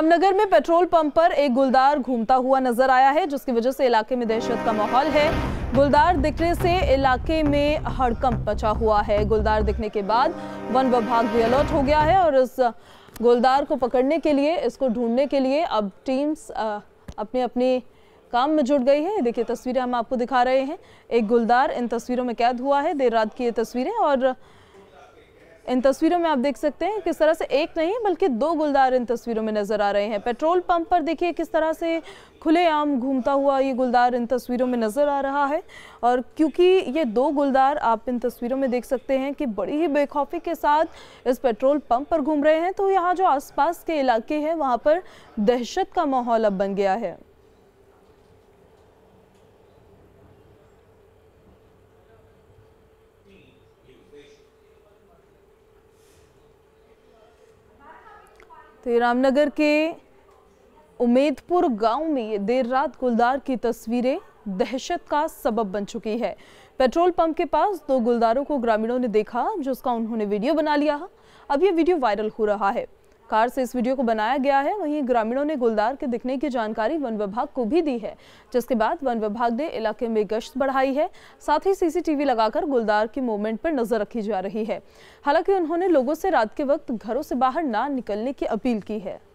रामनगर में petrol pump पर एक गुलदार घूमता हुआ नजर आया है जिसकी वजह से इलाके में दहशत का माहौल है गुलदार दिखने से इलाके में हड़कंप बचा हुआ है गुलदार दिखने के बाद वन विभाग भी अलर्ट हो गया है और इस गुलदार को पकड़ने के लिए इसको ढूंढने के लिए अब टीम्स अपने अपने काम में जुट गई है देखिए तस्वीरें हम आपको दिखा रहे हैं एक गुलदार इन तस्वीरों में कैद हुआ है देर रात की ये तस्वीरें और इन तस्वीरों में आप देख सकते हैं किस तरह से एक नहीं बल्कि दो गुलदार इन तस्वीरों में नज़र आ रहे हैं पेट्रोल पंप पर देखिए किस तरह से खुलेआम घूमता हुआ ये गुलदार इन तस्वीरों में नज़र आ रहा है और क्योंकि ये दो गुलदार आप इन तस्वीरों में देख सकते हैं कि बड़ी ही बेखौफी के साथ इस पेट्रोल पंप पर घूम रहे हैं तो यहाँ जो आस के इलाके हैं वहाँ पर दहशत का माहौल अब बन गया है तो ये रामनगर के उमेदपुर गांव में ये देर रात गुलदार की तस्वीरें दहशत का सबब बन चुकी है पेट्रोल पंप के पास दो गुलदारों को ग्रामीणों ने देखा जिसका उन्होंने वीडियो बना लिया अब ये वीडियो वायरल हो रहा है कार से इस वीडियो को बनाया गया है वहीं ग्रामीणों ने गुलदार के दिखने की जानकारी वन विभाग को भी दी है जिसके बाद वन विभाग ने इलाके में गश्त बढ़ाई है साथ ही सीसीटीवी लगाकर गुलदार की मूवमेंट पर नजर रखी जा रही है हालांकि उन्होंने लोगों से रात के वक्त घरों से बाहर ना निकलने की अपील की है